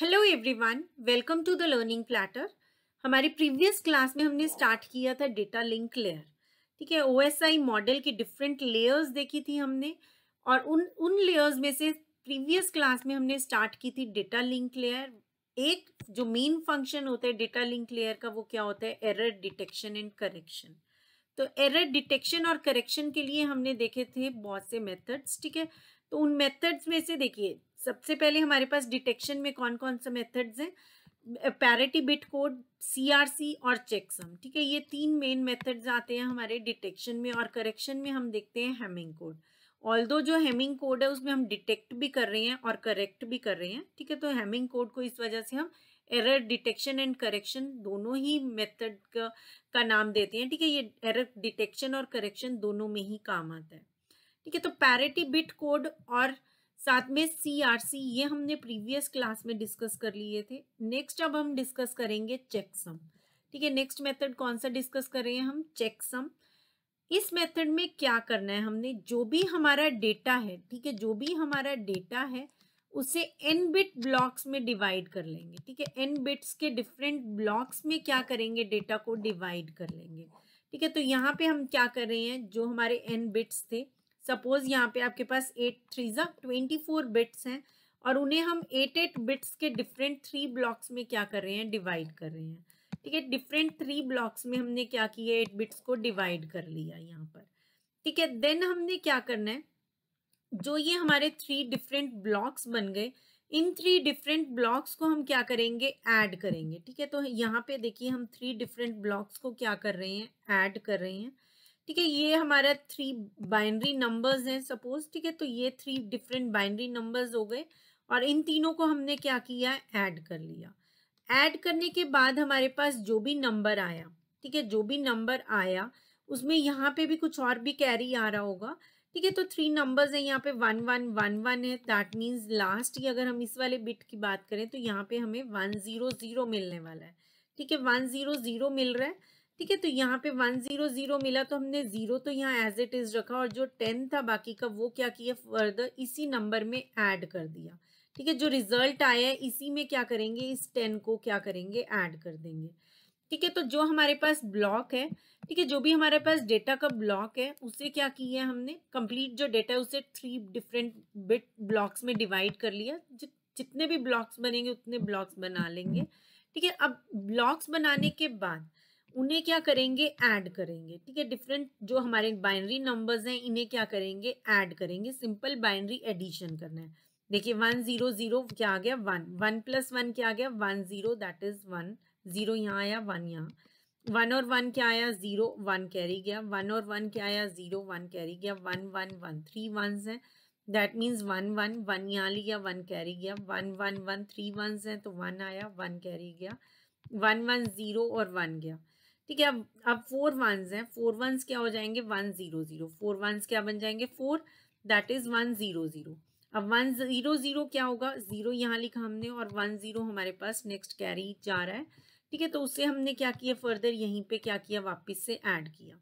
Hello everyone welcome to the learning platter हमारी previous class में हमने स्टार्ट किया था डेटा लिंक लेयर ठीक है ओएसआई मॉडल की डिफरेंट लेयर्स देखी थी हमने और उन उन लेयर्स में से प्रीवियस क्लास में हमने स्टार्ट की थी डेटा लिंक लेयर एक जो मेन फंक्शन होता है डेटा लिंक लेयर का वो क्या होता है एरर डिटेक्शन एंड करेक्शन तो एरर डिटेक्शन और करेक्शन के लिए हमने देखे थे बहुत से मेथड्स ठीक है तो उन मेथड्स में से देखिए सबसे पहले हमारे पास डिटेक्शन में कौन कौन से मेथड्स हैं पैरिटी बिट कोड सीआरसी और चेकसम ठीक है ये तीन मेन मेथड्स आते हैं हमारे डिटेक्शन में और करेक्शन में हम देखते हैं हेमिंग कोड ऑल दो जो हेमिंग कोड है उसमें हम डिटेक्ट भी कर रहे हैं और करेक्ट भी कर रहे हैं ठीक है तो हेमिंग कोड को इस वजह से हम एरर डिटेक्शन एंड करेक्शन दोनों ही मेथड का, का नाम देते हैं ठीक है ये एरर डिटेक्शन और करेक्शन दोनों में ही काम आता है ठीक है तो पैरिटी बिट कोड और साथ में सी ये हमने प्रीवियस क्लास में डिस्कस कर लिए थे नेक्स्ट अब हम डिस्कस करेंगे चेकसम ठीक है नेक्स्ट मेथड कौन सा डिस्कस कर रहे हैं हम चेकसम इस मेथड में क्या करना है हमने जो भी हमारा डेटा है ठीक है जो भी हमारा डेटा है उसे एन बिट ब्लॉक्स में डिवाइड कर लेंगे ठीक है एन बिट्स के डिफरेंट ब्लॉक्स में क्या करेंगे डेटा को डिवाइड कर लेंगे ठीक है तो यहाँ पे हम क्या कर रहे हैं जो हमारे एन बिट्स थे सपोज यहाँ पे आपके पास एट थ्री ज़ा ट्वेंटी फोर बिट्स हैं और उन्हें हम एट एट बिट्स के डिफरेंट थ्री ब्लॉक्स में क्या कर रहे हैं डिवाइड कर रहे हैं ठीक है डिफरेंट थ्री ब्लॉक्स में हमने क्या किया एट बिट्स को डिवाइड कर लिया यहाँ पर ठीक है देन हमने क्या करना है जो ये हमारे थ्री डिफरेंट ब्लॉक्स बन गए इन थ्री डिफरेंट ब्लॉक्स को हम क्या करेंगे ऐड करेंगे ठीक है तो यहाँ पे देखिए हम थ्री डिफरेंट ब्लॉक्स को क्या कर रहे हैं ऐड कर रहे हैं ठीक है ये हमारा थ्री बाइनरी नंबर्स हैं सपोज ठीक है तो ये थ्री डिफरेंट बाइनरी नंबर्स हो गए और इन तीनों को हमने क्या किया ऐड कर लिया ऐड करने के बाद हमारे पास जो भी नंबर आया ठीक है जो भी नंबर आया उसमें यहाँ पे भी कुछ और भी कैरी आ रहा होगा ठीक है तो थ्री नंबर्स हैं यहाँ पे वन वन वन वन है दैट मीन्स लास्ट ही अगर हम इस वाले बिट की बात करें तो यहाँ पे हमें वन ज़ीरो ज़ीरो मिलने वाला है ठीक है वन ज़ीरो ज़ीरो मिल रहा है ठीक है तो यहाँ पे वन जीरो जीरो मिला तो हमने जीरो तो यहाँ एज इट इज रखा और जो टेन था बाकी का वो क्या किया फर्दर इसी नंबर में ऐड कर दिया ठीक है जो रिजल्ट आया है इसी में क्या करेंगे इस टेन को क्या करेंगे ऐड कर देंगे ठीक है तो जो हमारे पास ब्लॉक है ठीक है जो भी हमारे पास डेटा का ब्लॉक है उसे क्या किया हमने कंप्लीट जो डेटा है उसे थ्री डिफरेंट बिट ब्लॉक्स में डिवाइड कर लिया जितने भी ब्लॉक्स बनेंगे उतने ब्लॉक्स बना लेंगे ठीक है अब ब्लॉक्स बनाने के बाद उन्हें क्या करेंगे ऐड करेंगे ठीक है डिफरेंट जो हमारे बाइनरी नंबर्स हैं इन्हें क्या करेंगे ऐड करेंगे सिंपल बाइनरी एडिशन करना है देखिए वन जीरो जीरो क्या आ गया वन वन प्लस वन क्या आ गया one zero that is one zero यहाँ आया वन यहाँ वन और वन क्या आया जीरो वन कैरी गया वन और वन क्या आया जीरो वन कैरी गया one one one three one है that means one one one यहाँ लिया वन कैरी गया one one one three one हैं तो वन आया वन कैरी गया वन वन जीरो और वन गया ठीक है अब अब फोर वंस हैं फोर वंस क्या हो जाएंगे one zero zero four ones क्या बन जाएंगे four that is one zero zero अब वन जीरो जीरो क्या होगा जीरो यहाँ लिखा हमने और वन जीरो हमारे पास नेक्स्ट कैरी जा रहा है ठीक है तो उससे हमने क्या किया फर्दर यहीं पे क्या किया वापस से ऐड किया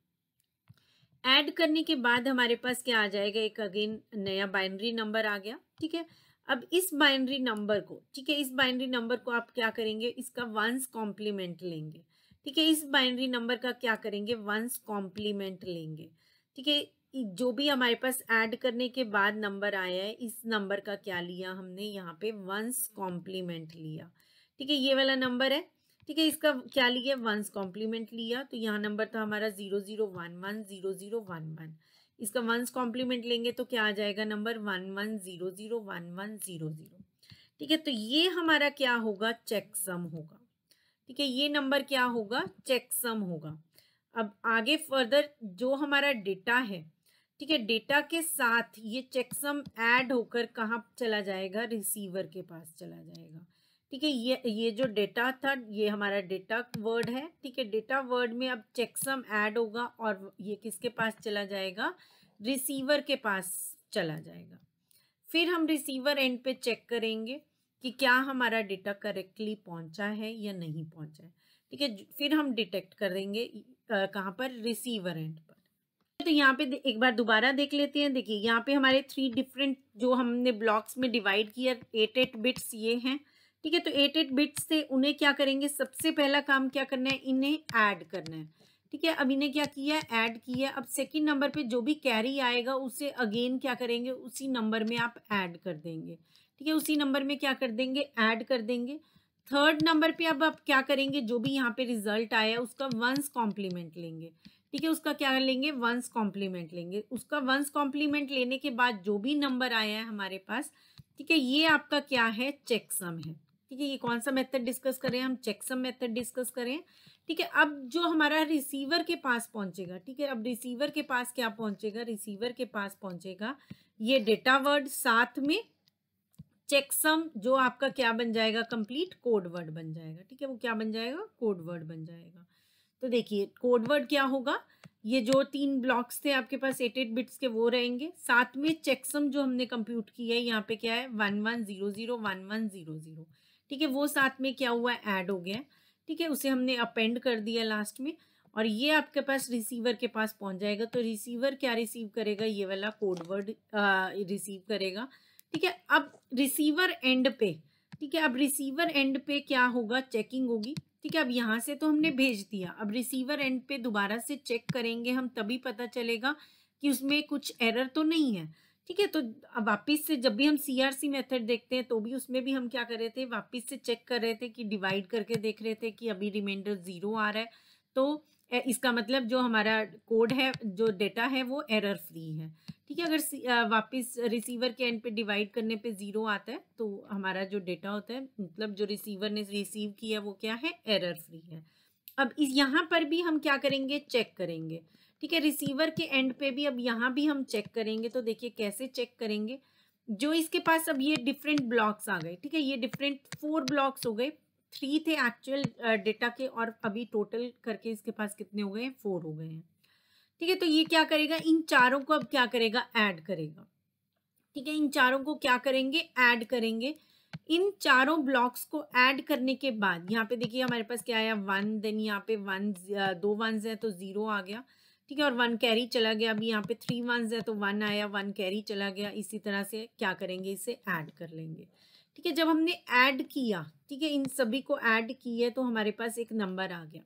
ऐड करने के बाद हमारे पास क्या आ जाएगा एक अगेन नया बाइनरी नंबर आ गया ठीक है अब इस बाइनरी नंबर को ठीक है इस बाइनरी नंबर को आप क्या करेंगे इसका वंस कॉम्प्लीमेंट लेंगे ठीक है इस बाइनरी नंबर का क्या करेंगे वंस कॉम्प्लीमेंट लेंगे ठीक है जो भी हमारे पास ऐड करने के बाद नंबर आया है इस नंबर का क्या लिया हमने यहाँ पे वंस कॉम्प्लीमेंट लिया ठीक है ये वाला नंबर है ठीक है इसका क्या लिया वंस कॉम्प्लीमेंट लिया तो यहाँ नंबर था हमारा zero zero one one zero zero one one इसका वंस कॉम्प्लीमेंट लेंगे तो क्या आ जाएगा number one one zero zero one one zero zero ठीक है तो ये हमारा क्या होगा चेकसम होगा ठीक है ये नंबर क्या होगा चेकसम होगा अब आगे फर्दर जो हमारा डेटा है ठीक है डेटा के साथ ये चेकसम ऐड होकर कहाँ चला जाएगा रिसीवर के पास चला जाएगा ठीक है ये ये जो डेटा था ये हमारा डेटा वर्ड है ठीक है डेटा वर्ड में अब चेकसम ऐड होगा और ये किसके पास चला जाएगा रिसीवर के पास चला जाएगा फिर हम रिसीवर एंड पे चेक करेंगे कि क्या हमारा डेटा करेक्टली पहुंचा है या नहीं पहुंचा है ठीक है फिर हम डिटेक्ट करेंगे कहाँ पर रिसीवर एंड पर तो यहाँ पे एक बार दोबारा देख लेते हैं देखिए यहाँ पे हमारे थ्री डिफरेंट जो हमने ब्लॉक्स में डिवाइड किया एट एट बिट्स ये हैं ठीक है तो एट एट बिट्स से उन्हें क्या करेंगे सबसे पहला काम क्या करना है इन्हें ऐड करना है ठीक है अब इन्हें क्या किया है ऐड किया अब सेकंड नंबर पे जो भी कैरी आएगा उसे अगेन क्या करेंगे उसी नंबर में आप ऐड कर देंगे ठीक है उसी नंबर में क्या कर देंगे ऐड कर देंगे थर्ड नंबर पे अब आप क्या करेंगे जो भी यहाँ पे रिजल्ट आया है उसका वंस कॉम्प्लीमेंट लेंगे ठीक है उसका क्या लेंगे वंस कॉम्प्लीमेंट लेंगे उसका वंस कॉम्प्लीमेंट लेने के बाद जो भी नंबर आया है हमारे पास ठीक है ये आपका क्या है चेकसम है ठीक है ये कौन सा मेथड डिस्कस करें हम चेकसम मेथड डिस्कस करें ठीक है अब जो हमारा रिसीवर के पास पहुंचेगा ठीक है अब रिसीवर के पास क्या पहुंचेगा रिसीवर के पास पहुंचेगा ये डेटा वर्ड साथ में चेकसम जो आपका क्या बन जाएगा कंप्लीट कोड वर्ड बन जाएगा ठीक है वो क्या बन जाएगा कोड वर्ड बन जाएगा तो देखिए कोड वर्ड क्या होगा ये जो तीन ब्लॉक्स थे आपके पास एट एट बिट्स के वो रहेंगे साथ में चेकसम जो हमने कंप्यूट की है यहाँ पे क्या है one one zero zero one one zero zero ठीक है वो साथ में क्या हुआ ऐड हो गया ठीक है उसे हमने अपेंड कर दिया लास्ट में और ये आपके पास रिसीवर के पास पहुंच जाएगा तो रिसीवर क्या रिसीव करेगा ये वाला कोडवर्ड रिसीव करेगा ठीक है अब रिसीवर एंड पे ठीक है अब रिसीवर एंड पे क्या होगा चेकिंग होगी ठीक है अब यहाँ से तो हमने भेज दिया अब रिसीवर एंड पे दोबारा से चेक करेंगे हम तभी पता चलेगा कि उसमें कुछ एरर तो नहीं है ठीक है तो अब वापस से जब भी हम सी आर सी मेथड देखते हैं तो भी उसमें भी हम क्या कर रहे थे वापस से चेक कर रहे थे कि डिवाइड करके देख रहे थे कि अभी रिमाइंडर ज़ीरो आ रहा है तो इसका मतलब जो हमारा कोड है जो डेटा है वो एरर फ्री है ठीक है अगर वापस रिसीवर के एंड पे डिवाइड करने पे ज़ीरो आता है तो हमारा जो डेटा होता है मतलब जो रिसीवर ने रिसीव किया वो क्या है एरर फ्री है अब इस यहाँ पर भी हम क्या करेंगे चेक करेंगे ठीक है रिसीवर के एंड पे भी अब यहाँ भी हम चेक करेंगे तो देखिए कैसे चेक करेंगे जो इसके पास अब ये डिफरेंट ब्लॉक्स आ गए ठीक है ये डिफरेंट फोर ब्लॉक्स हो गए थ्री थे एक्चुअल डेटा के और अभी टोटल करके इसके पास कितने हो गए हैं फोर हो गए हैं ठीक है तो ये क्या करेगा इन चारों को अब क्या करेगा ऐड करेगा ठीक है इन चारों को क्या करेंगे ऐड करेंगे इन चारों ब्लॉक्स को ऐड करने के बाद यहाँ पे देखिए हमारे पास क्या आया वन देन यहाँ पे वन दो वन है तो ज़ीरो आ गया ठीक है और वन कैरी चला गया अभी यहाँ पे थ्री वन है तो वन आया वन कैरी चला गया इसी तरह से क्या करेंगे इसे ऐड कर लेंगे ठीक है जब हमने ऐड किया ठीक है इन सभी को ऐड किया तो हमारे पास एक नंबर आ गया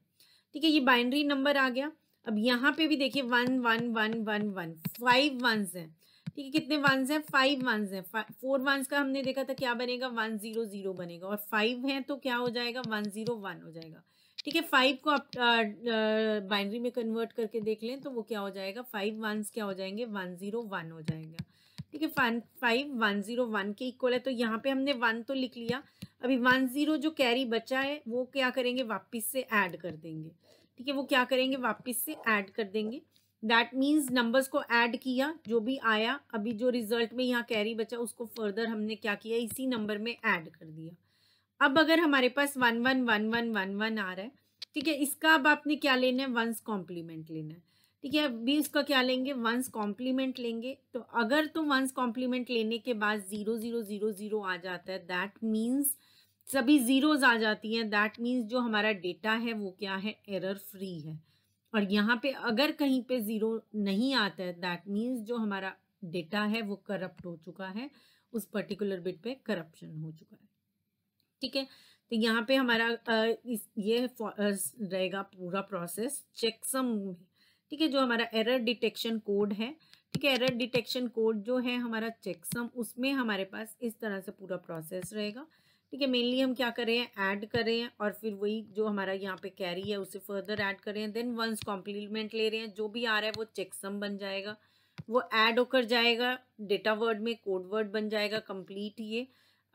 ठीक है ये बाइनरी नंबर आ गया अब यहाँ पे भी देखिए one one one one one five ones हैं ठीक है कितने वंस हैं फाइव वंस हैं फोर वंस का हमने देखा था क्या बनेगा वन जीरो जीरो बनेगा और फाइव हैं तो क्या हो जाएगा वन जीरो वन हो जाएगा ठीक है फाइव को आप बाइनरी में कन्वर्ट करके देख लें तो वो क्या हो जाएगा फाइव वंस क्या हो जाएंगे वन जीरो वन हो जाएगा ठीक है फाइव वन जीरो वन के इक्वल है तो यहाँ पे हमने वन तो लिख लिया अभी वन जीरो जो कैरी बचा है वो क्या करेंगे वापस से ऐड कर देंगे ठीक है वो क्या करेंगे वापस से ऐड कर देंगे दैट मीन्स नंबर्स को ऐड किया जो भी आया अभी जो रिजल्ट में यहाँ कैरी बचा उसको फर्दर हमने क्या किया इसी नंबर में ऐड कर दिया अब अगर हमारे पास one one one one one one आ रहा है ठीक है इसका अब आपने क्या लेना है वंस कॉम्प्लीमेंट लेना है ठीक है अभी इसका क्या लेंगे वंस कॉम्प्लीमेंट लेंगे तो अगर तो वंस कॉम्प्लीमेंट लेने के बाद ज़ीरो ज़ीरो ज़ीरो ज़ीरो आ जाता है दैट मीन्स सभी ज़ीरोज़ आ जाती हैं दैट मीन्स जो हमारा डेटा है वो क्या है एरर फ्री है और यहाँ पे अगर कहीं पे ज़ीरो नहीं आता है दैट मीन्स जो हमारा डेटा है वो करप्ट हो चुका है उस पर्टिकुलर बिट पे करप्शन हो चुका है ठीक है तो यहाँ पे हमारा इस ये रहेगा पूरा प्रोसेस चेकसम ठीक है जो हमारा एरर डिटेक्शन कोड है ठीक है एरर डिटेक्शन कोड जो है हमारा चेकसम उसमें हमारे पास इस तरह से पूरा प्रोसेस रहेगा ठीक है मेनली हम क्या करें ऐड करें और फिर वही जो हमारा यहाँ पे कैरी है उसे फर्दर ऐड करें देन वंस कॉम्प्लीमेंट ले रहे हैं जो भी आ रहा है वो चेकसम बन जाएगा वो ऐड होकर जाएगा डेटा वर्ड में कोड वर्ड बन जाएगा कंप्लीट ये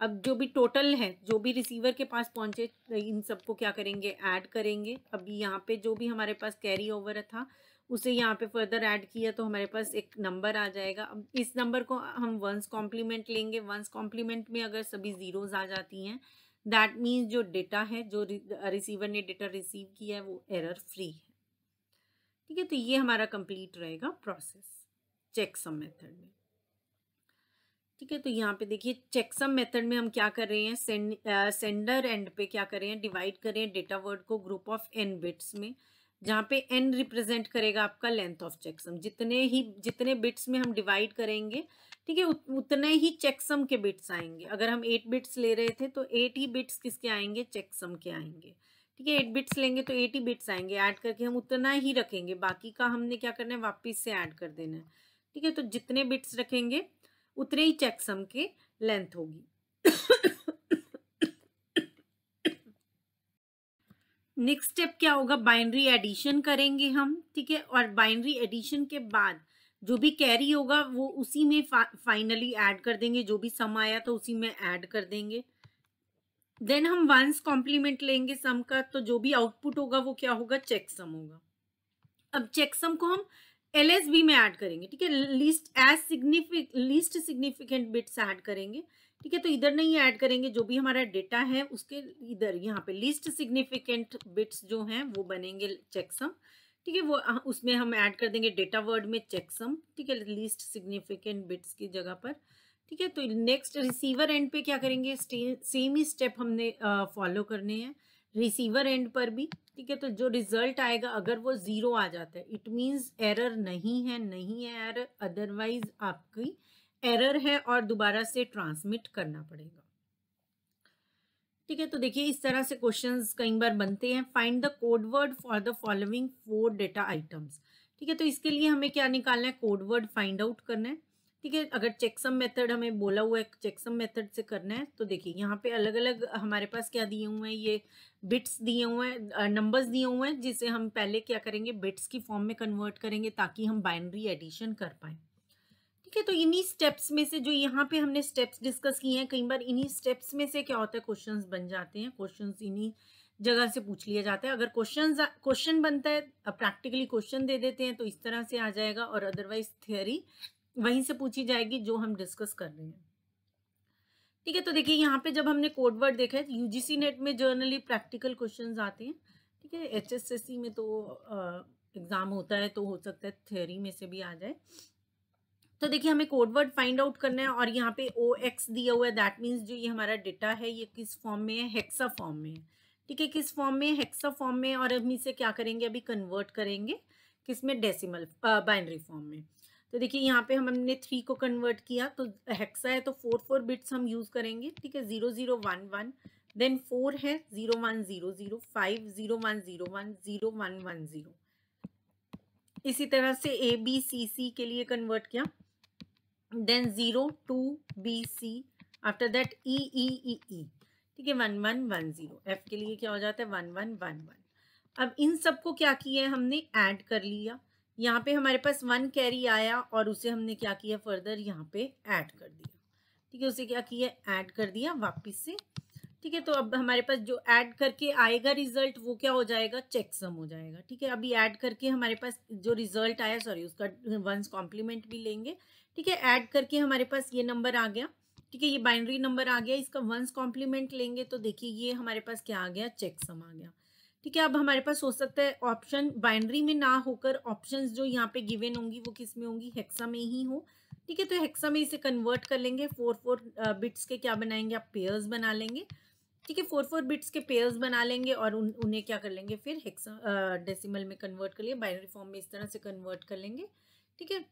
अब जो भी टोटल है जो भी रिसीवर के पास पहुँचे इन सबको क्या करेंगे ऐड करेंगे अभी यहाँ पे जो भी हमारे पास कैरी ओवर था उसे यहाँ पे फर्दर ऐड किया तो हमारे पास एक नंबर आ जाएगा अब इस नंबर को हम वंस कॉम्प्लीमेंट लेंगे वंस कॉम्प्लीमेंट में अगर सभी ज़ीरोज़ आ जाती हैं दैट मीन्स जो डेटा है जो रिसीवर ने डेटा रिसीव किया है वो एरर फ्री है ठीक है तो ये हमारा कंप्लीट रहेगा प्रोसेस चेकसम मेथड में ठीक है तो यहाँ पे देखिए चेकसम मेथड में हम क्या कर रहे हैं सेंडर एंड पे क्या कर रहे हैं डिवाइड कर रहे हैं डेटा वर्ड को ग्रुप ऑफ एन बिट्स में जहाँ पे एन रिप्रेजेंट करेगा आपका लेंथ ऑफ चेकसम जितने ही जितने बिट्स में हम डिवाइड करेंगे ठीक है उतने ही चेकसम के बिट्स आएंगे अगर हम एट बिट्स ले रहे थे तो एट ही बिट्स किसके आएंगे चेकसम के आएंगे ठीक है एट बिट्स लेंगे तो एट ही बिट्स आएंगे ऐड करके हम उतना ही रखेंगे बाकी का हमने क्या करना है वापिस से ऐड कर देना है ठीक है तो जितने बिट्स रखेंगे उतने ही चेकसम के लेंथ होगी नेक्स्ट स्टेप क्या होगा बाइनरी एडिशन करेंगे हम ठीक है और बाइनरी एडिशन के बाद जो भी कैरी होगा वो उसी में फा, फाइनली ऐड कर देंगे जो भी सम आया तो उसी में ऐड कर देंगे देन हम वंस कॉम्प्लीमेंट लेंगे सम का तो जो भी आउटपुट होगा वो क्या होगा चेक सम होगा अब चेक सम को हम एल एस बी में ऐड करेंगे ठीक है लीस्ट एज सिग्निफिक लीस्ट सिग्निफिकेंट बिट्स ऐड करेंगे ठीक है तो इधर नहीं ऐड करेंगे जो भी हमारा डेटा है उसके इधर यहाँ पे लिस्ट सिग्निफिकेंट बिट्स जो हैं वो बनेंगे चेकसम ठीक है वो उसमें हम ऐड कर देंगे डेटा वर्ड में चेकसम ठीक है लिस्ट सिग्निफिकेंट बिट्स की जगह पर ठीक है तो नेक्स्ट रिसीवर एंड पे क्या करेंगे सेम ही स्टेप हमने फॉलो करने हैं रिसीवर एंड पर भी ठीक है तो जो रिजल्ट आएगा अगर वो ज़ीरो आ जाता है इट मीन्स एरर नहीं है नहीं है एरर अदरवाइज आपकी एरर है और दोबारा से ट्रांसमिट करना पड़ेगा ठीक है तो देखिए इस तरह से क्वेश्चंस कई बार बनते हैं find the code word for the following four data items ठीक है तो इसके लिए हमें क्या निकालना है कोड वर्ड फाइंड आउट करना है ठीक है अगर चेकसम मेथड हमें बोला हुआ है चेकसम मेथड से करना है तो देखिए यहाँ पे अलग अलग हमारे पास क्या दिए हुए हैं ये बिट्स दिए हुए हैं नंबर्स दिए हुए हैं जिसे हम पहले क्या करेंगे बिट्स की फॉर्म में कन्वर्ट करेंगे ताकि हम बाइनरी एडिशन कर पाएँ ठीक है तो इन्हीं स्टेप्स में से जो यहाँ पे हमने स्टेप्स डिस्कस किए हैं कई बार इन्हीं स्टेप्स में से क्या होता है क्वेश्चंस बन जाते हैं क्वेश्चंस इन्हीं जगह से पूछ लिया जाता है अगर क्वेश्चन क्वेश्चन बनता है प्रैक्टिकली क्वेश्चन दे देते हैं तो इस तरह से आ जाएगा और अदरवाइज थियोरी वहीं से पूछी जाएगी जो हम डिस्कस कर रहे हैं ठीक है तो देखिए यहाँ पे जब हमने कोड वर्ड देखा है यूजीसी तो नेट में जर्नली प्रैक्टिकल क्वेश्चन आते हैं ठीक है एच में तो एग्ज़ाम होता है तो हो सकता है थ्योरी में से भी आ जाए तो देखिए हमें कोडवर्ड फाइंड आउट करना है और यहाँ पे ओ एक्स दिया हुआ है दैट मीन्स जो ये हमारा डेटा है ये किस फॉर्म में है हेक्सा फॉर्म में है ठीक है किस फॉर्म में हेक्सा फॉर्म में और हम इसे क्या करेंगे अभी कन्वर्ट करेंगे किस में डेसिमल बाइनरी फॉर्म में तो देखिए यहाँ पे हम हमने थ्री को कन्वर्ट किया तो हेक्सा है तो फोर फोर बिट्स हम यूज़ करेंगे ठीक है zero zero one one then four है zero one zero zero five zero one zero one zero one one zero इसी तरह से ए बी सी सी के लिए कन्वर्ट किया then 0 2 b c after that E E E E ठीक है one one one zero F के लिए क्या हो जाता है वन वन वन वन अब इन सब को क्या किया है हमने ऐड कर लिया यहाँ पे हमारे पास वन कैरी आया और उसे हमने क्या किया फर्दर यहाँ पे ऐड कर दिया ठीक है उसे क्या किया ऐड कर दिया वापस से ठीक है तो अब हमारे पास जो ऐड करके आएगा रिजल्ट वो क्या हो जाएगा चेकसम हो जाएगा ठीक है अभी ऐड करके हमारे पास जो रिजल्ट आया सॉरी उसका वंस कॉम्प्लीमेंट भी लेंगे ठीक है ऐड करके हमारे पास ये नंबर आ गया ठीक है ये बाइनरी नंबर आ गया इसका वंस कॉम्प्लीमेंट लेंगे तो देखिए ये हमारे पास क्या आ गया चेक सम आ गया ठीक है अब हमारे पास हो सकता है ऑप्शन बाइनरी में ना होकर ऑप्शंस जो यहाँ पे गिवन होंगी वो किस में होंगी हेक्सा में ही हो ठीक है तो हेक्सा में इसे कन्वर्ट कर लेंगे फोर फोर बिट्स के क्या बनाएंगे आप पेयर्स बना लेंगे ठीक है फोर फोर बिट्स के पेयर्स बना लेंगे और उन उन्हें क्या कर लेंगे फिर हेक्सा डेसिमल में कन्वर्ट कर लिए बाइनरी फॉर्म में इस तरह से कन्वर्ट कर लेंगे ठीक है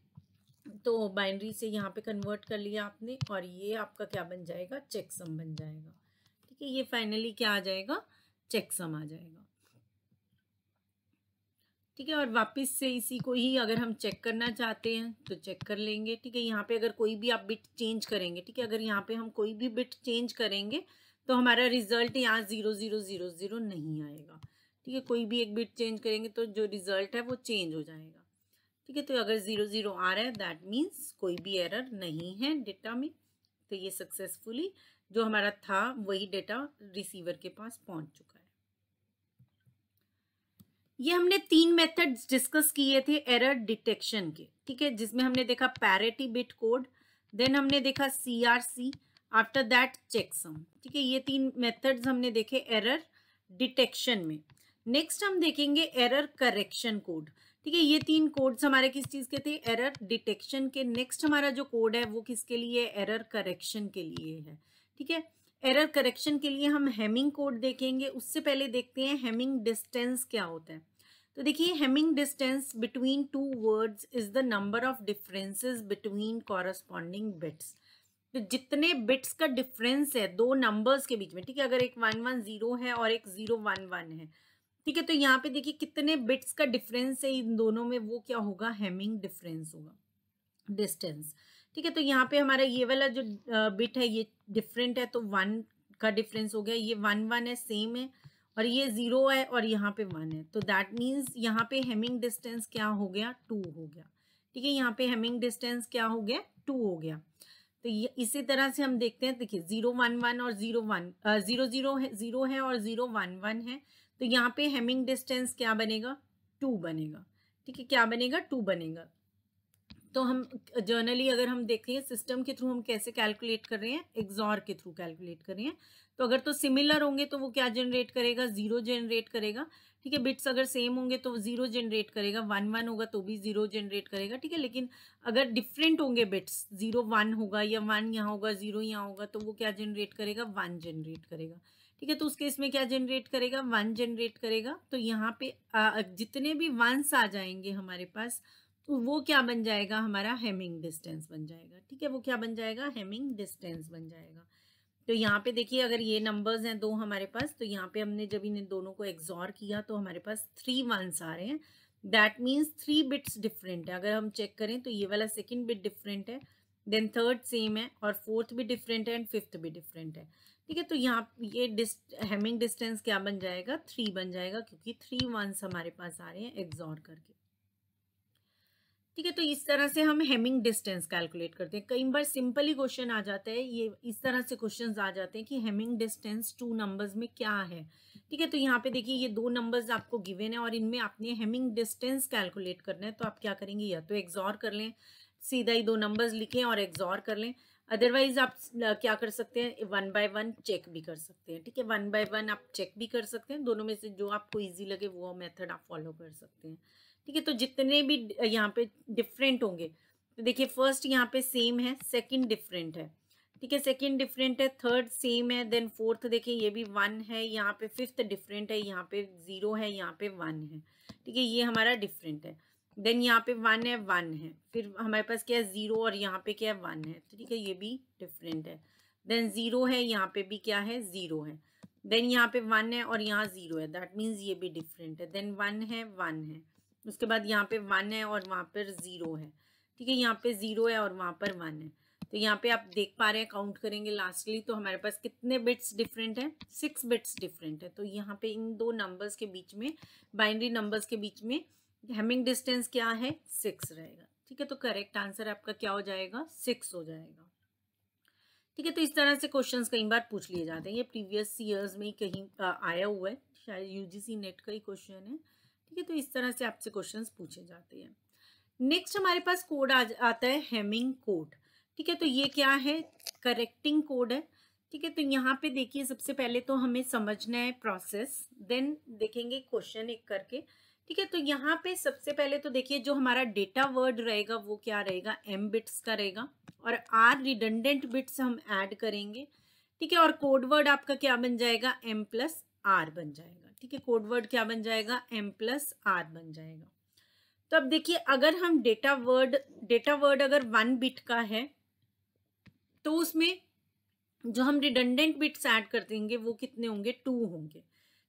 तो बाइनरी से यहाँ पे कन्वर्ट कर लिया आपने और ये आपका क्या बन जाएगा चेकसम बन जाएगा ठीक है ये फाइनली क्या आ जाएगा चेकसम आ जाएगा ठीक है और वापस से इसी को ही अगर हम चेक करना चाहते हैं तो चेक कर लेंगे ठीक है यहाँ पे अगर कोई भी आप बिट चेंज करेंगे ठीक है अगर यहाँ पे हम कोई भी बिट चेंज करेंगे तो हमारा रिजल्ट यहाँ ज़ीरो ज़ीरो ज़ीरो ज़ीरो नहीं आएगा ठीक है कोई भी एक बिट चेंज करेंगे तो जो रिजल्ट है वो चेंज हो जाएगा ठीक है तो अगर ज़ीरो ज़ीरो आ रहा है दैट मीन्स कोई भी एरर नहीं है डेटा में तो ये सक्सेसफुली जो हमारा था वही डेटा रिसीवर के पास पहुंच चुका है ये हमने तीन मेथड्स डिस्कस किए थे एरर डिटेक्शन के ठीक है जिसमें हमने देखा पैरिटी बिट कोड देन हमने देखा C R C after that checksum ठीक है ये तीन मेथड्स हमने देखे एरर डिटेक्शन में नेक्स्ट हम देखेंगे एरर करेक्शन कोड ठीक है ये तीन कोड्स हमारे किस चीज़ के थे एरर डिटेक्शन के नेक्स्ट हमारा जो कोड है वो किसके लिए एरर करेक्शन के लिए है ठीक है एरर करेक्शन के लिए हम हेमिंग कोड देखेंगे उससे पहले देखते हैं हेमिंग डिस्टेंस क्या होता है तो देखिए hamming distance between two words is the number of differences between corresponding bits तो जितने बिट्स का डिफरेंस है दो नंबर्स के बीच में ठीक है अगर एक वन वन जीरो है और एक जीरो वन वन है ठीक है तो यहाँ पे देखिए कितने बिट्स का डिफरेंस है इन दोनों में वो क्या होगा हेमिंग डिफरेंस होगा डिस्टेंस ठीक है तो यहाँ पे हमारा ये वाला जो बिट है ये डिफरेंट है तो वन का डिफरेंस हो गया ये वन वन है सेम है और ये ज़ीरो है और यहाँ पे वन है तो दैट मीन्स यहाँ पे हेमिंग डिस्टेंस क्या हो गया टू हो गया ठीक है यहाँ पे हेमिंग डिस्टेंस क्या हो गया टू हो गया तो ये इसी तरह से हम देखते हैं देखिए जीरो वन वन और जीरो वन जीरो जीरो है जीरो है और जीरो वन वन है तो यहाँ पे हेमिंग डिस्टेंस क्या बनेगा टू बनेगा ठीक है क्या बनेगा टू बनेगा तो हम जर्नली अगर हम देखें सिस्टम के थ्रू हम कैसे कैलकुलेट कर रहे हैं एग्जॉर के थ्रू कैलकुलेट कर रहे हैं तो अगर तो सिमिलर होंगे तो वो क्या जनरेट करेगा जीरो जनरेट करेगा ठीक है बिट्स अगर सेम होंगे तो जीरो जनरेट करेगा वन वन होगा तो भी जीरो जनरेट करेगा ठीक है लेकिन अगर डिफरेंट होंगे बिट्स जीरो वन होगा या वन यहाँ होगा जीरो यहाँ होगा तो वो क्या जनरेट करेगा वन जनरेट करेगा ठीक है तो उस केस में क्या जनरेट करेगा वन जनरेट करेगा तो यहाँ पे आ, जितने भी वंस आ जाएंगे हमारे पास तो वो क्या बन जाएगा हमारा हेमिंग डिस्टेंस बन जाएगा ठीक है वो क्या बन जाएगा हेमिंग डिस्टेंस बन जाएगा तो यहाँ पे देखिए अगर ये नंबर्स हैं दो हमारे पास तो यहाँ पे हमने जब इन्हें दोनों को एग्जॉर किया तो हमारे पास थ्री वंस आ रहे हैं that means three bits different है अगर हम चेक करें तो ये वाला सेकेंड बिट डिफरेंट है देन थर्ड सेम है और फोर्थ भी डिफरेंट है एंड फिफ्थ भी डिफरेंट है ठीक है तो यहाँ ये हेमिंग डिस्टेंस क्या बन जाएगा थ्री बन जाएगा क्योंकि थ्री वंस हमारे पास आ रहे हैं एग्जॉर्ड करके ठीक है तो इस तरह से हम हेमिंग डिस्टेंस कैलकुलेट करते हैं कई बार सिंपल ही क्वेश्चन आ जाता है ये इस तरह से क्वेश्चन आ जाते हैं कि हेमिंग डिस्टेंस टू नंबर्स में क्या है ठीक है तो यहाँ पे देखिए ये दो नंबर्स आपको गिवन है और इनमें आपने हेमिंग डिस्टेंस कैलकुलेट करना है तो आप क्या करेंगे या तो एग्जॉर कर लें सीधा ही दो नंबर्स लिखें और एग्जॉर कर लें अदरवाइज आप क्या कर सकते हैं वन बाय वन चेक भी कर सकते हैं ठीक है वन बाय वन आप चेक भी कर सकते हैं दोनों में से जो आपको ईजी लगे वो मेथड आप फॉलो कर सकते हैं ठीक है तो जितने भी यहाँ पे डिफरेंट होंगे तो देखिए फर्स्ट यहाँ पे सेम है सेकंड डिफरेंट है ठीक है सेकंड डिफरेंट है थर्ड सेम है देन फोर्थ देखिए ये भी वन है यहाँ पे फिफ्थ डिफरेंट है यहाँ पे जीरो है यहाँ पे वन है ठीक है ये हमारा डिफरेंट है देन यहाँ पे वन है वन है फिर हमारे पास क्या है ज़ीरो और यहाँ पे क्या है वन है तो ठीक है ये भी डिफरेंट है देन ज़ीरो है यहाँ पे भी क्या है ज़ीरो है देन यहाँ पे वन है और यहाँ ज़ीरो है दैट मीन्स ये भी डिफरेंट है देन वन है वन है उसके बाद यहाँ पे वन है और वहाँ पर ज़ीरो है ठीक है यहाँ पे ज़ीरो है और वहाँ पर वन है तो यहाँ पे आप देख पा रहे हैं काउंट करेंगे लास्टली तो हमारे पास कितने बिट्स डिफरेंट हैं सिक्स बिट्स डिफरेंट है तो यहाँ पे इन दो नंबर्स के बीच में बाइनरी नंबर्स के बीच में हेमिंग डिस्टेंस क्या है सिक्स रहेगा ठीक है तो करेक्ट आंसर आपका क्या हो जाएगा सिक्स हो जाएगा ठीक है तो इस तरह से क्वेश्चंस कई बार पूछ लिए जाते हैं ये प्रीवियस ईयर्स में कहीं आया हुआ है शायद यूजीसी नेट का ही क्वेश्चन है ठीक है तो इस तरह से आपसे क्वेश्चंस पूछे जाते हैं नेक्स्ट हमारे पास कोड आ आता है हेमिंग कोड ठीक है तो ये क्या है करेक्टिंग कोड है ठीक है तो यहाँ पे देखिए सबसे पहले तो हमें समझना है प्रोसेस देन देखेंगे क्वेश्चन एक करके ठीक है तो यहाँ पे सबसे पहले तो देखिए जो हमारा डेटा वर्ड रहेगा वो क्या रहेगा एम बिट्स का रहेगा और आर रिडंडेंट बिट्स हम ऐड करेंगे ठीक है और कोड वर्ड आपका क्या बन जाएगा एम प्लस आर बन जाएगा ठीक है कोड वर्ड क्या बन जाएगा एम प्लस आर बन जाएगा तो अब देखिए अगर हम डेटा वर्ड डेटा वर्ड अगर वन बिट का है तो उसमें जो हम रिडंडेंट बिट्स ऐड कर देंगे वो कितने होंगे टू होंगे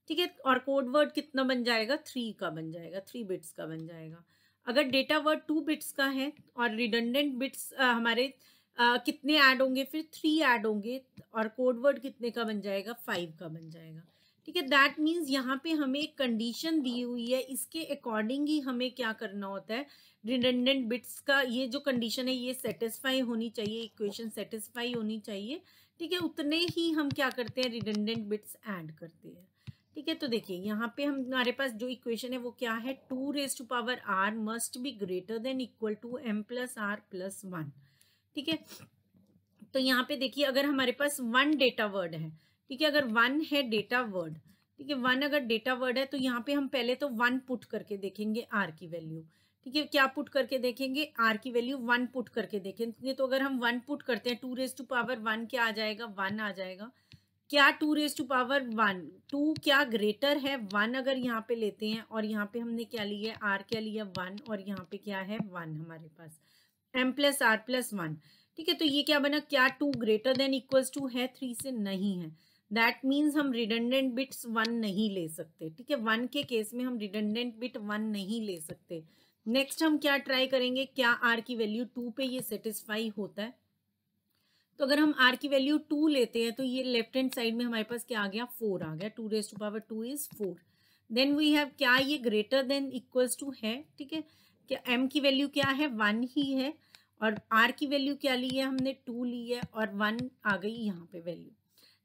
ठीक है और कोड वर्ड कितना बन जाएगा थ्री का बन जाएगा थ्री बिट्स का बन जाएगा अगर डेटा वर्ड टू बिट्स का है और रिडंडेंट बिट्स हमारे आ, कितने ऐड होंगे फिर थ्री ऐड होंगे और कोड वर्ड कितने का बन जाएगा फाइव का बन जाएगा ठीक है दैट मीन्स यहाँ पे हमें एक कंडीशन दी हुई है इसके अकॉर्डिंग ही हमें क्या करना होता है रिडंडेंट बिट्स का ये जो कंडीशन है ये सेटिस्फाई होनी चाहिए इक्वेशन सेटिस्फाई होनी चाहिए ठीक है उतने ही हम क्या करते हैं रिडंडेंट बिट्स ऐड करते हैं ठीक है तो देखिए यहाँ पे हम हमारे पास जो इक्वेशन है वो क्या है two raise to power R must be greater than equal to M plus R plus one ठीक है तो यहाँ पे देखिए अगर हमारे पास वन डेटा वर्ड है ठीक है अगर वन है डेटा वर्ड ठीक है वन अगर डेटा वर्ड है तो यहाँ पे हम पहले तो वन पुट करके देखेंगे आर की वैल्यू ठीक है क्या पुट करके देखेंगे आर की वैल्यू वन पुट करके देखेंगे तो अगर हम वन पुट करते हैं two raise to power one क्या आ जाएगा वन आ जाएगा क्या two raise to power one two क्या ग्रेटर है वन अगर यहाँ पे लेते हैं और यहाँ पे हमने क्या लिया है आर क्या लिया वन और यहाँ पे क्या है वन हमारे पास M plus R plus one ठीक है तो ये क्या बना क्या two greater than equals to है थ्री से नहीं है दैट मीन्स हम रिडेंडेंट बिट्स वन नहीं ले सकते ठीक है वन के केस में हम रिडेंडेंट बिट वन नहीं ले सकते नेक्स्ट हम क्या ट्राई करेंगे क्या आर की वैल्यू टू पे ये सेटिस्फाई होता है तो अगर हम आर की वैल्यू टू लेते हैं तो ये लेफ्ट हैंड साइड में हमारे पास क्या आ गया फोर आ गया two raise to power two is four then we have क्या ये ग्रेटर देन इक्वल्स टू है ठीक है क्या एम की वैल्यू क्या है वन ही है और आर की वैल्यू क्या ली है हमने टू ली है और वन आ गई यहाँ पे वैल्यू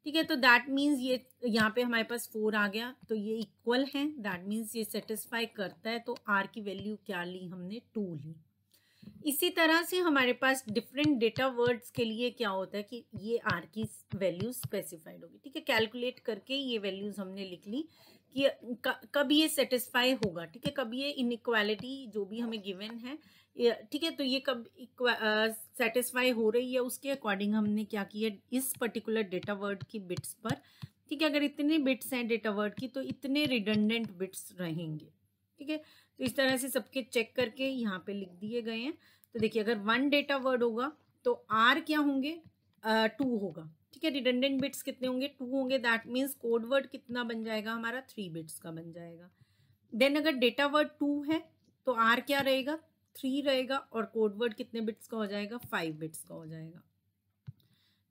ठीक है तो दैट मीन्स ये यहाँ पे हमारे पास फोर आ गया तो ये इक्वल है दैट मीन्स ये सेटिस्फाई करता है तो आर की वैल्यू क्या ली हमने टू ली इसी तरह से हमारे पास डिफरेंट डेटा वर्ड्स के लिए क्या होता है कि ये आर की वैल्यूज स्पेसिफाइड होगी ठीक है कैलकुलेट करके ये वैल्यूज हमने लिख ली कि कब ये सेटिस्फाई होगा ठीक है कब ये इनक्वालिटी जो भी हमें गिवन है ठीक है तो ये कब सेटिस्फाई हो रही है उसके अकॉर्डिंग हमने क्या किया इस पर्टिकुलर डेटा वर्ड की बिट्स पर ठीक है अगर इतने बिट्स हैं डेटा वर्ड की तो इतने रिडंडेंट बिट्स रहेंगे ठीक है तो इस तरह से सबके चेक करके यहाँ पे लिख दिए गए हैं तो देखिए अगर वन डेटा वर्ड होगा तो आर क्या होंगे टू uh, होगा ठीक है रिडेंडेंट बिट्स कितने होंगे टू होंगे दैट मीन्स कोड वर्ड कितना बन जाएगा हमारा थ्री बिट्स का बन जाएगा देन अगर डेटा वर्ड टू है तो आर क्या रहेगा थ्री रहेगा और कोड वर्ड कितने बिट्स का हो जाएगा फाइव बिट्स का हो जाएगा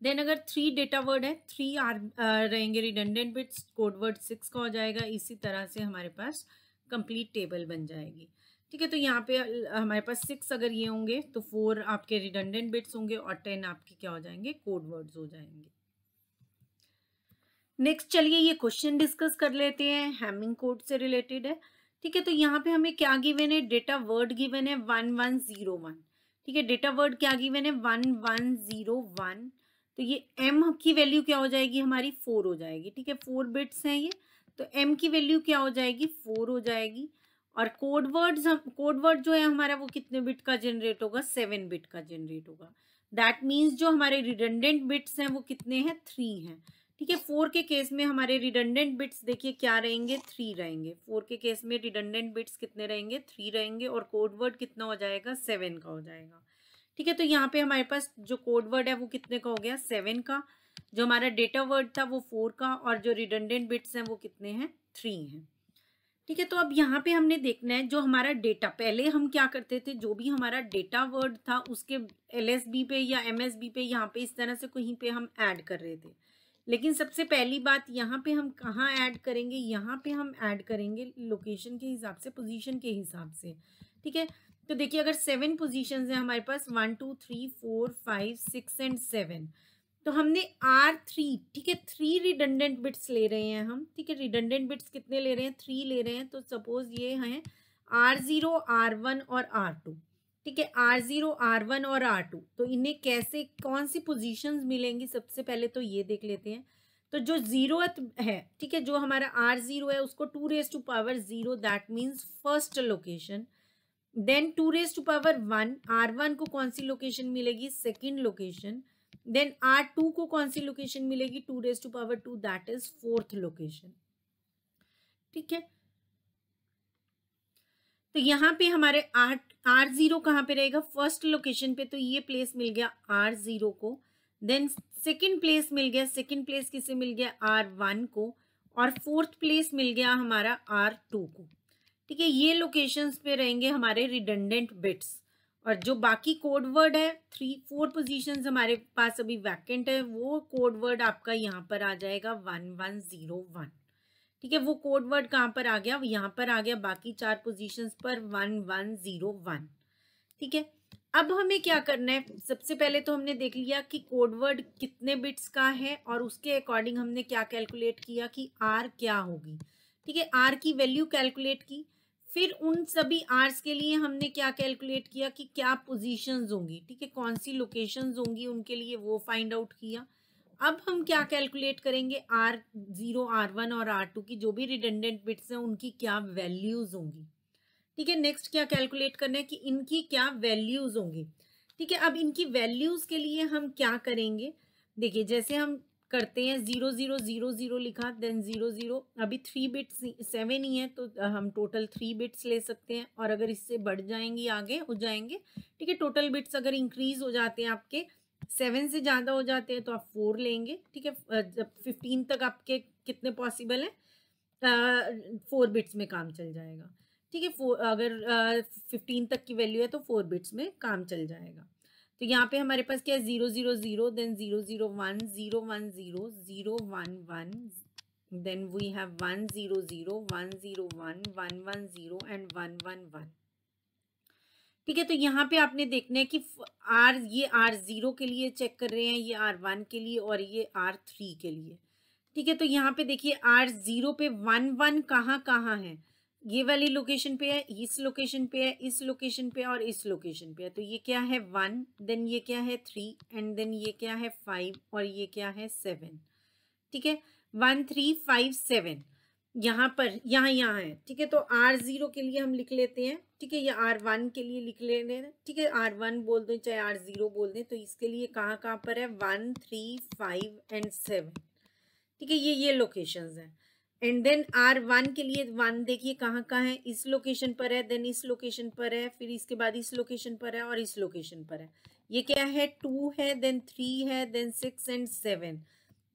देन अगर थ्री डेटा वर्ड है थ्री आर रहेंगे redundant bits code word six का हो जाएगा इसी तरह से हमारे पास कंप्लीट टेबल बन जाएगी ठीक है तो यहाँ पे हमारे पास सिक्स अगर ये होंगे तो फोर आपके रिडंडेंट बिट्स होंगे और टेन आपके क्या हो जाएंगे कोड वर्ड्स हो जाएंगे नेक्स्ट चलिए ये क्वेश्चन डिस्कस कर लेते हैं हैमिंग कोड से रिलेटेड है ठीक है तो यहाँ पे हमें क्या गिवन है डेटा वर्ड गिवन है वन वन जीरो वन ठीक है डेटा वर्ड क्या गिवन है वन वन जीरो वन तो ये एम की वैल्यू क्या हो जाएगी हमारी फोर हो जाएगी ठीक है फोर बिट्स हैं ये तो एम की वैल्यू क्या हो जाएगी फोर हो जाएगी और कोड वर्ड्स कोड वर्ड जो है हमारा वो कितने बिट का जनरेट होगा सेवन बिट का जनरेट होगा दैट मीन्स जो हमारे रिडेंडेंट बिट्स हैं वो कितने हैं थ्री हैं ठीक है फोर के केस में हमारे रिडेंडेंट बिट्स देखिए क्या रहेंगे थ्री रहेंगे फोर के केस में रिडेंडेंट बिट्स कितने रहेंगे थ्री रहेंगे और कोड वर्ड कितना हो जाएगा सेवन का हो जाएगा ठीक है तो यहाँ पे हमारे पास जो कोड वर्ड है वो कितने का हो गया सेवन का जो हमारा डेटा वर्ड था वो फोर का और जो रिडेंडेंट बिट्स हैं वो कितने हैं थ्री हैं ठीक है तो अब यहाँ पे हमने देखना है जो हमारा डेटा पहले हम क्या करते थे जो भी हमारा डेटा वर्ड था उसके एल पे या एम पे यहाँ पे इस तरह से कहीं पे हम ऐड कर रहे थे लेकिन सबसे पहली बात यहाँ पे हम कहाँ ऐड करेंगे यहाँ पे हम ऐड करेंगे लोकेशन के हिसाब से पोजीशन के हिसाब से ठीक है तो देखिए अगर सेवन पोजिशन हैं हमारे पास one two three four five six and seven तो हमने आर थ्री ठीक है थ्री रिडंडेंट बिट्स ले रहे हैं हम ठीक है रिडंडेंट बिट्स कितने ले रहे हैं थ्री ले रहे हैं तो सपोज ये हैं आर ज़ीरो आर वन और आर टू ठीक है आर ज़ीरो आर वन और आर टू तो इन्हें कैसे कौन सी पोजीशंस मिलेंगी सबसे पहले तो ये देख लेते हैं तो जो ज़ीरो है ठीक है जो हमारा आर ज़ीरो है उसको two raise to power zero that means first location then two raise to power one R one को कौन सी लोकेशन मिलेगी second location then R two को कौन सी लोकेशन मिलेगी two raise to power two that is fourth location ठीक है तो यहाँ पे हमारे आर आर जीरो कहाँ पे रहेगा फर्स्ट लोकेशन पे तो ये प्लेस मिल गया आर जीरो को देन सेकेंड प्लेस मिल गया सेकेंड प्लेस किसे मिल गया आर वन को और फोर्थ प्लेस मिल गया हमारा आर टू को ठीक है ये लोकेशंस पे रहेंगे हमारे रिडंडेंट बिट्स और जो बाकी कोड वर्ड है थ्री फोर पोजीशंस हमारे पास अभी वैकेंट है वो कोड वर्ड आपका यहाँ पर आ जाएगा वन वन ज़ीरो वन ठीक है वो कोड वर्ड कहाँ पर आ गया यहाँ पर आ गया बाकी चार पोजीशंस पर वन वन ज़ीरो वन ठीक है अब हमें क्या करना है सबसे पहले तो हमने देख लिया कि कोड वर्ड कितने बिट्स का है और उसके अकॉर्डिंग हमने क्या कैलकुलेट किया कि आर क्या होगी ठीक है आर की वैल्यू कैलकुलेट की फिर उन सभी आर्स के लिए हमने क्या कैलकुलेट किया कि क्या पोजीशंस होंगी ठीक है कौन सी लोकेशंस होंगी उनके लिए वो फाइंड आउट किया अब हम क्या कैलकुलेट करेंगे आर जीरो आर वन और आर टू की जो भी रिडेंडेंट बिट्स हैं उनकी क्या वैल्यूज होंगी ठीक है नेक्स्ट क्या कैलकुलेट करना है कि इनकी क्या वैल्यूज होंगी ठीक है अब इनकी वैल्यूज के लिए हम क्या करेंगे देखिए जैसे हम करते हैं ज़ीरो ज़ीरो ज़ीरो ज़ीरो लिखा देन ज़ीरो ज़ीरो अभी थ्री बिट्स सेवन ही है तो हम टोटल थ्री बिट्स ले सकते हैं और अगर इससे बढ़ जाएंगी आगे हो जाएंगे ठीक है टोटल बिट्स अगर इंक्रीज़ हो जाते हैं आपके सेवन से ज़्यादा हो जाते हैं तो आप फोर लेंगे ठीक है जब फिफ्टीन तक आपके कितने पॉसिबल हैं फोर बिट्स में काम चल जाएगा ठीक है फोर अगर फिफ्टीन तक की वैल्यू है तो फोर बिट्स में काम चल जाएगा तो यहाँ पे हमारे पास क्या है zero zero zero then zero zero one zero one zero zero one one then we have one zero zero one zero one one one zero and one one one ठीक है तो यहाँ पे आपने देखना है कि आर ये आर जीरो के लिए चेक कर रहे हैं ये आर वन के लिए और ये आर थ्री के लिए ठीक है तो यहाँ पे देखिए आर जीरो पे वन वन कहाँ कहाँ है ये वाली लोकेशन पे है इस लोकेशन पे है इस लोकेशन पे और इस लोकेशन पे है तो ये क्या है वन देन ये क्या है थ्री एंड देन ये क्या है फाइव और ये क्या है सेवन ठीक है वन थ्री फाइव सेवन यहाँ पर यहाँ यहाँ है ठीक है तो आर ज़ीरो के लिए हम लिख लेते हैं ठीक है या आर वन के लिए लिख लेते हैं ठीक है आर वन बोल दें चाहे आर ज़ीरो बोल दें तो इसके लिए कहाँ कहाँ पर है one three five and seven ठीक है ये ये लोकेशंस हैं एंड देन आर वन के लिए वन देखिए कहाँ कहाँ है इस लोकेशन पर है देन इस लोकेशन पर है फिर इसके बाद इस लोकेशन पर है और इस लोकेशन पर है ये क्या है टू है देन थ्री है then six and seven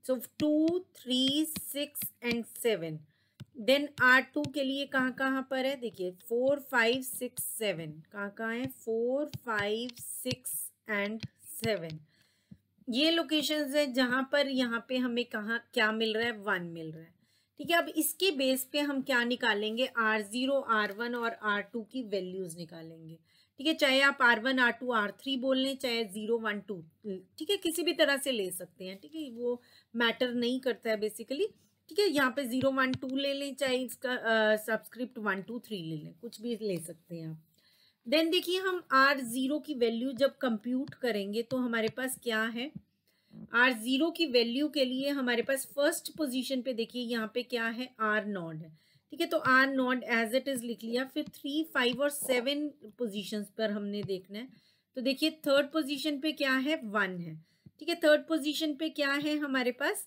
so two three six and seven then R two के लिए कहाँ कहाँ पर है देखिए फोर फाइव सिक्स सेवन कहाँ कहाँ है four five six and seven ये लोकेशंस है जहाँ पर यहाँ पे हमें कहाँ क्या मिल रहा है वन मिल रहा है ठीक है अब इसके बेस पे हम क्या निकालेंगे आर जीरो आर वन और आर टू की वैल्यूज निकालेंगे ठीक है चाहे आप R one R two R three बोल लें चाहे जीरो वन टू ठीक है किसी भी तरह से ले सकते हैं ठीक है वो मैटर नहीं करता है बेसिकली ठीक है यहाँ पे जीरो वन टू ले लें चाहे इसका सब्सक्रिप्ट वन टू थ्री ले लें कुछ भी ले सकते हैं आप देन देखिए हम आर जीरो की वैल्यू जब कंप्यूट करेंगे तो हमारे पास क्या है आर ज़ीरो की वैल्यू के लिए हमारे पास फर्स्ट पोजीशन पे देखिए यहाँ पे क्या है आर नॉट है ठीक है तो R nought as it is लिख लिया फिर थ्री फाइव और सेवन पोजीशंस पर हमने देखना है तो देखिए थर्ड पोजीशन पे क्या है वन है ठीक है थर्ड पोजीशन पे क्या है हमारे पास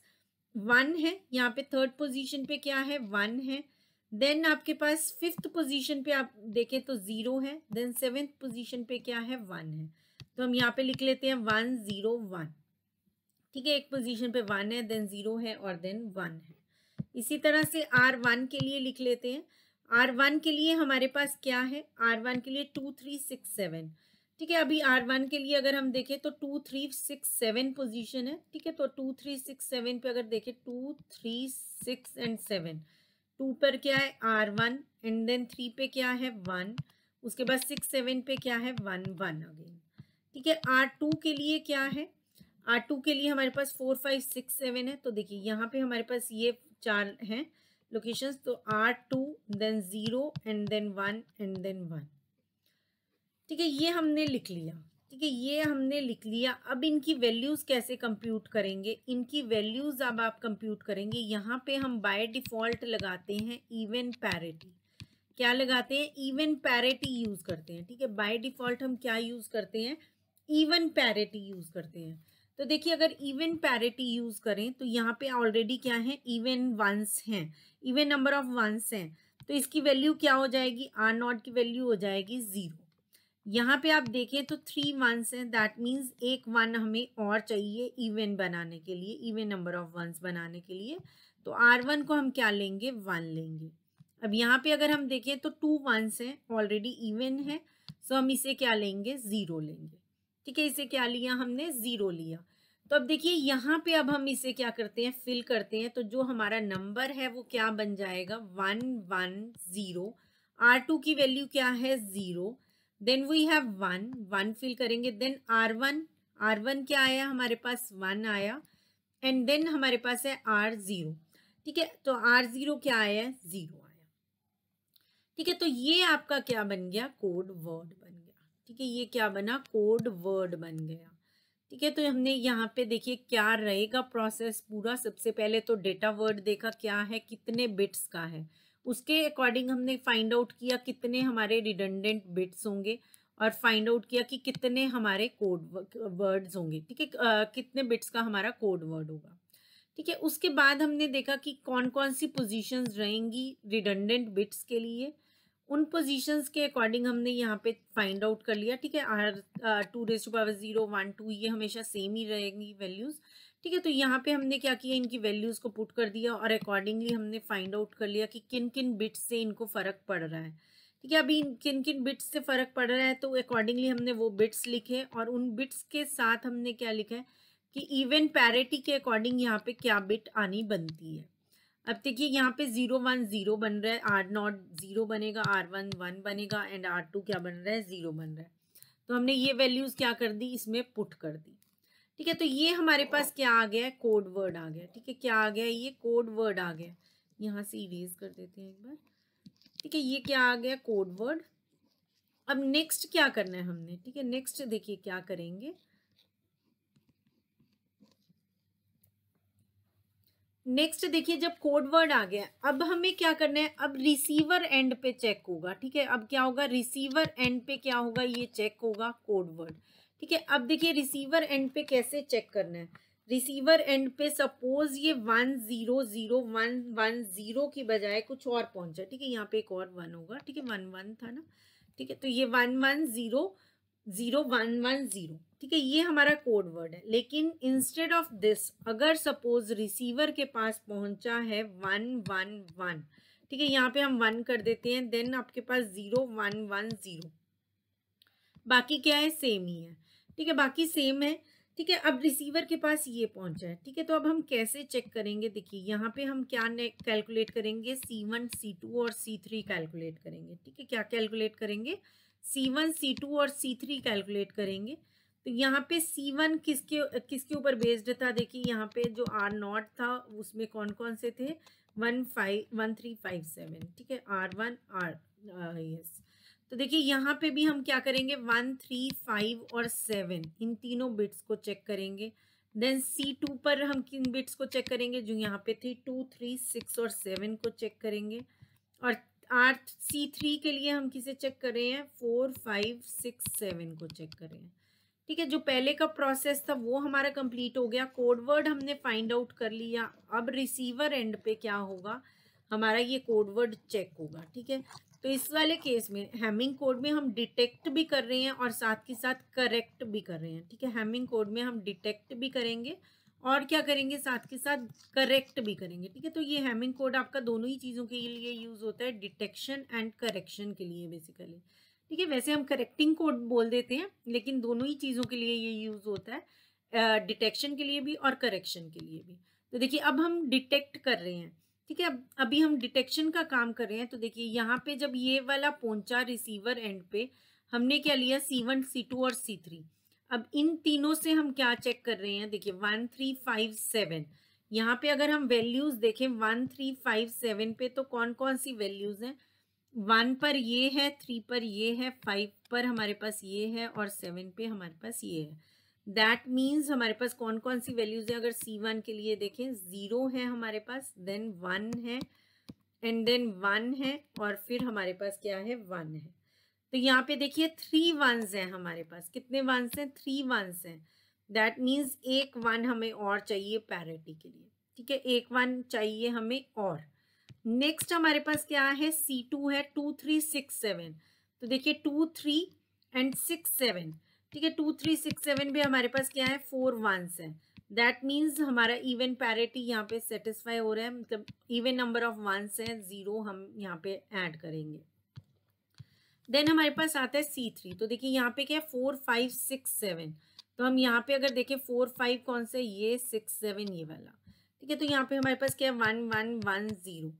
वन है यहाँ पे थर्ड पोजिशन पे क्या है वन है देन आपके पास फिफ्थ पोजिशन पे आप देखें तो ज़ीरो है देन सेवेंथ पोजिशन पे क्या है वन है तो हम यहाँ पे लिख लेते हैं वन ज़ीरो वन ठीक है एक पोजीशन पे वन है देन ज़ीरो है और देन वन है इसी तरह से आर वन के लिए लिख लेते हैं आर वन के लिए हमारे पास क्या है आर वन के लिए टू थ्री सिक्स सेवन ठीक है अभी आर वन के लिए अगर हम देखें तो two three six seven position है ठीक है तो टू थ्री सिक्स सेवन पे अगर देखें two three six and seven two पर क्या है R one and then three पे क्या है वन उसके बाद सिक्स सेवन पे क्या है वन वन अगेन ठीक है आर टू के लिए क्या है आर टू के लिए हमारे पास फोर फाइव सिक्स सेवन है तो देखिए यहाँ पे हमारे पास ये चार हैं लोकेशंस तो R two then zero and then one and then one ठीक है ये हमने लिख लिया ठीक है ये हमने लिख लिया अब इनकी वैल्यूज़ कैसे कंप्यूट करेंगे इनकी वैल्यूज़ अब आप कंप्यूट करेंगे यहाँ पे हम बाय डिफ़ॉल्ट लगाते हैं इवन पैरिटी क्या लगाते हैं इवन पैरिटी यूज़ करते हैं ठीक है बाय डिफ़ॉल्ट हम क्या यूज़ करते हैं इवन पैरिटी यूज़ करते हैं तो देखिए अगर इवन पैरिटी यूज करें तो यहाँ पे ऑलरेडी क्या है इवन वंस हैं इवन नंबर ऑफ वंस हैं तो इसकी वैल्यू क्या हो जाएगी आर नॉट की वैल्यू हो जाएगी ज़ीरो यहाँ पे आप देखें तो थ्री वंस हैं दैट मीन्स एक वन हमें और चाहिए इवन बनाने के लिए इवन नंबर ऑफ वंस बनाने के लिए तो आर वन को हम क्या लेंगे वन लेंगे अब यहाँ पे अगर हम देखें तो टू वंस हैं ऑलरेडी इवन है सो हम इसे क्या लेंगे ज़ीरो लेंगे ठीक है इसे क्या लिया हमने ज़ीरो लिया तो अब देखिए यहाँ पे अब हम इसे क्या करते हैं फिल करते हैं तो जो हमारा नंबर है वो क्या बन जाएगा one one zero R two की वैल्यू क्या है zero then we have one one fill करेंगे then R one R one क्या आया हमारे पास वन आया एंड देन हमारे पास है आर ज़ीरो ठीक है तो आर ज़ीरो क्या आया ज़ीरो आया ठीक है तो ये आपका क्या बन गया कोड वर्ड ठीक है ये क्या बना कोड वर्ड बन गया ठीक है तो हमने यहाँ पे देखिए क्या रहेगा प्रोसेस पूरा सबसे पहले तो डेटा वर्ड देखा क्या है कितने बिट्स का है उसके अकॉर्डिंग हमने फाइंड आउट किया कितने हमारे रिडंडेंट बिट्स होंगे और फाइंड आउट किया कि कितने हमारे कोड वर्ड्स होंगे ठीक है कितने बिट्स का हमारा कोड वर्ड होगा ठीक है उसके बाद हमने देखा कि कौन कौन सी पोजीशंस रहेंगी रिडंडेंट बिट्स के लिए उन पोजीशंस के अकॉर्डिंग हमने यहाँ पे फाइंड आउट कर लिया ठीक है R two raise to power zero one two ये हमेशा सेम ही रहेंगी वैल्यूज़ ठीक है तो यहाँ पे हमने क्या किया इनकी वैल्यूज़ को पुट कर दिया और अकॉर्डिंगली हमने फाइंड आउट कर लिया कि किन किन बिट्स से इनको फ़र्क पड़ रहा है ठीक है अभी किन किन बिट्स से फ़र्क पड़ रहा है तो अकॉर्डिंगली हमने वो बिट्स लिखे और उन बिट्स के साथ हमने क्या लिखा है कि इवन पैरिटी के अकॉर्डिंग यहाँ पे क्या बिट आनी बनती है अब देखिए यहाँ पे ज़ीरो वन ज़ीरो बन रहा है आर नॉट ज़ीरो बनेगा आर वन वन बनेगा एंड आर टू क्या बन रहा है ज़ीरो बन रहा है तो हमने ये वैल्यूज़ क्या कर दी इसमें पुट कर दी ठीक है तो ये हमारे पास क्या आ गया है कोड वर्ड आ गया ठीक है क्या आ गया ये कोड वर्ड आ गया यहाँ से इरेज कर देते हैं एक बार ठीक है ये क्या आ गया कोड वर्ड अब नेक्स्ट क्या करना है हमने ठीक है नेक्स्ट देखिए क्या करेंगे नेक्स्ट देखिए जब कोड वर्ड आ गया अब हमें क्या करना है अब रिसीवर एंड पे चेक होगा ठीक है अब क्या होगा रिसीवर एंड पे क्या होगा ये चेक होगा कोड वर्ड ठीक है अब देखिए रिसीवर एंड पे कैसे चेक करना है रिसीवर एंड पे सपोज ये one zero zero one one zero की बजाय कुछ और पहुंचा ठीक है यहाँ पे एक और वन होगा ठीक है वन वन था ना ठीक है तो ये one one zero zero one one zero ठीक है ये हमारा कोड वर्ड है लेकिन इंस्टेड ऑफ दिस अगर सपोज रिसीवर के पास पहुंचा है वन वन वन ठीक है यहाँ पे हम वन कर देते हैं देन आपके पास जीरो वन वन जीरो बाकी क्या है सेम ही है ठीक है बाकी सेम है ठीक है अब रिसीवर के पास ये पहुंचा है ठीक है तो अब हम कैसे चेक करेंगे देखिए यहाँ पे हम क्या कैलकुलेट करेंगे सी वन सी टू और सी थ्री कैलकुलेट करेंगे ठीक है क्या कैलकुलेट करेंगे सी वन सी टू और सी थ्री कैलकुलेट करेंगे तो यहाँ पे सी वन किसके किसके ऊपर बेस्ड था देखिए यहाँ पे जो आर नॉट था उसमें कौन कौन से थे one five one three five seven ठीक है आर वन आर यस तो देखिए यहाँ पे भी हम क्या करेंगे वन थ्री फाइव और सेवन इन तीनों बिट्स को चेक करेंगे देन सी टू पर हम किन बिट्स को चेक करेंगे जो यहाँ पे थे टू थ्री सिक्स और सेवन को चेक करेंगे और आर सी थ्री के लिए हम किसे चेक कर रहे हैं फोर फाइव सिक्स सेवन को चेक कर रहे हैं ठीक है जो पहले का प्रोसेस था वो हमारा कंप्लीट हो गया कोडवर्ड हमने फाइंड आउट कर लिया अब रिसीवर एंड पे क्या होगा हमारा ये कोडवर्ड चेक होगा ठीक है तो इस वाले केस में हैमिंग कोड में हम डिटेक्ट भी कर रहे हैं और साथ के साथ करेक्ट भी कर रहे हैं ठीक है हैमिंग कोड में हम डिटेक्ट भी करेंगे और क्या करेंगे साथ के साथ करेक्ट भी करेंगे ठीक है तो ये हैमिंग कोड आपका दोनों ही चीज़ों के लिए यूज़ होता है डिटेक्शन एंड करेक्शन के लिए बेसिकली ठीक है वैसे हम करेक्टिंग कोड बोल देते हैं लेकिन दोनों ही चीज़ों के लिए ये यूज़ होता है डिटेक्शन के लिए भी और करेक्शन के लिए भी तो देखिए अब हम डिटेक्ट कर रहे हैं ठीक है अब अभी हम डिटेक्शन का काम कर रहे हैं तो देखिए यहाँ पे जब ये वाला पहुंचा रिसीवर एंड पे हमने क्या लिया सी वन सी टू और सी थ्री अब इन तीनों से हम क्या चेक कर रहे हैं देखिए वन थ्री फाइव सेवन यहाँ पे अगर हम वैल्यूज़ देखें वन थ्री फाइव सेवन पे तो कौन कौन सी वैल्यूज़ हैं वन पर ये है थ्री पर ये है फाइव पर हमारे पास ये है और सेवन पे हमारे पास ये है दैट मीन्स हमारे पास कौन कौन सी वैल्यूज़ हैं अगर सी वन के लिए देखें ज़ीरो है हमारे पास देन वन है एंड देन वन है और फिर हमारे पास क्या है वन है तो यहाँ पे देखिए थ्री वंस हैं हमारे पास कितने वंस हैं थ्री वंस हैं दैट मीन्स एक वन हमें और चाहिए पैरिटी के लिए ठीक है एक वन चाहिए हमें और नेक्स्ट हमारे पास क्या है सी टू है टू थ्री सिक्स सेवन तो देखिए two three and six seven ठीक है टू थ्री सिक्स सेवन भी हमारे पास क्या है फोर वंस है दैट मीन्स हमारा इवन पैरिटी यहाँ पे सेटिस्फाई हो रहा है मतलब इवन नंबर ऑफ वंस है ज़ीरो हम यहाँ पे ऐड करेंगे देन हमारे पास आता है सी थ्री तो देखिए यहाँ पे क्या है फोर फाइव सिक्स सेवन तो हम यहाँ पे अगर देखें फोर फाइव कौन सा ये सिक्स सेवन ये वाला ठीक है तो यहाँ पे हमारे पास क्या है one one one zero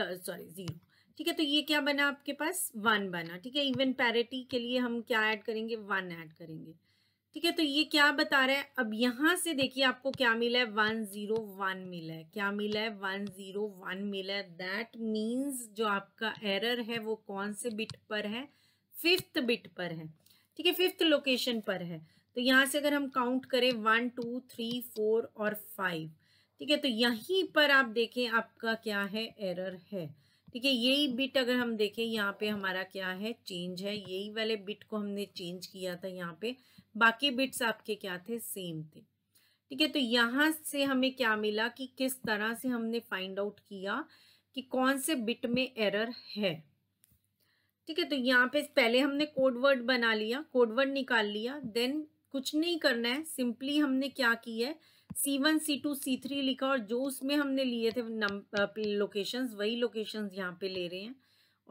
sorry zero ठीक है तो ये क्या बना आपके पास वन बना ठीक है इवन पैरिटी के लिए हम क्या ऐड करेंगे वन ऐड करेंगे ठीक है तो ये क्या बता रहा है अब यहाँ से देखिए आपको क्या मिला है वन जीरो वन मिला है क्या मिला है वन जीरो वन मिला है दैट मीन्स जो आपका एरर है वो कौन से बिट पर है फिफ्थ बिट पर है ठीक है फिफ्थ लोकेशन पर है तो यहाँ से अगर हम काउंट करें वन टू थ्री फोर और फाइव ठीक है तो यहीं पर आप देखें आपका क्या है एरर है ठीक है यही बिट अगर हम देखें यहाँ पे हमारा क्या है चेंज है यही वाले बिट को हमने चेंज किया था यहाँ पे बाकी बिट्स आपके क्या थे सेम थे ठीक है तो यहाँ से हमें क्या मिला कि किस तरह से हमने फाइंड आउट किया कि कौन से बिट में एरर है ठीक है तो यहाँ पे पहले हमने कोडवर्ड बना लिया कोडवर्ड निकाल लिया देन कुछ नहीं करना है सिंपली हमने क्या किया है C one C two C three लिखा और जो उसमें हमने लिए थे लोकेशंस वही लोकेशंस यहाँ पे ले रहे हैं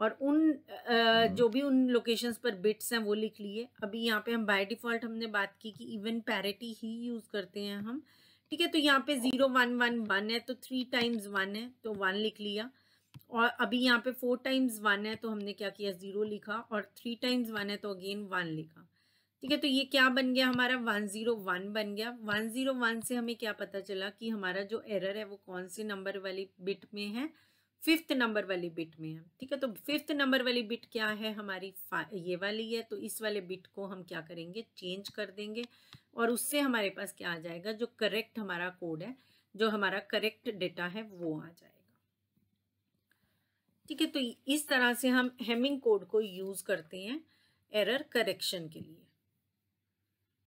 और उन हम्म। जो भी उन लोकेशंस पर बिट्स हैं वो लिख लिए अभी यहाँ पे हम बाय डिफ़ॉल्ट हमने बात की कि इवन पैरिटी ही यूज़ करते हैं हम ठीक है तो यहाँ पे ज़ीरो वन वन वन है तो थ्री टाइम्स वन है तो वन लिख लिया और अभी यहाँ पे फोर टाइम्स वन है तो हमने क्या किया ज़ीरो लिखा और थ्री टाइम्स वन है तो अगेन वन लिखा ठीक है तो ये क्या बन गया हमारा 101 बन गया 101 से हमें क्या पता चला कि हमारा जो एरर है वो कौन से नंबर वाली बिट में है फिफ्थ नंबर वाली बिट में है ठीक है तो फिफ्थ नंबर वाली बिट क्या है हमारी ये वाली है तो इस वाले बिट को हम क्या करेंगे चेंज कर देंगे और उससे हमारे पास क्या आ जाएगा जो करेक्ट हमारा कोड है जो हमारा करेक्ट डेटा है वो आ जाएगा ठीक है तो इस तरह से हम हेमिंग कोड को यूज़ करते हैं एरर करेक्शन के लिए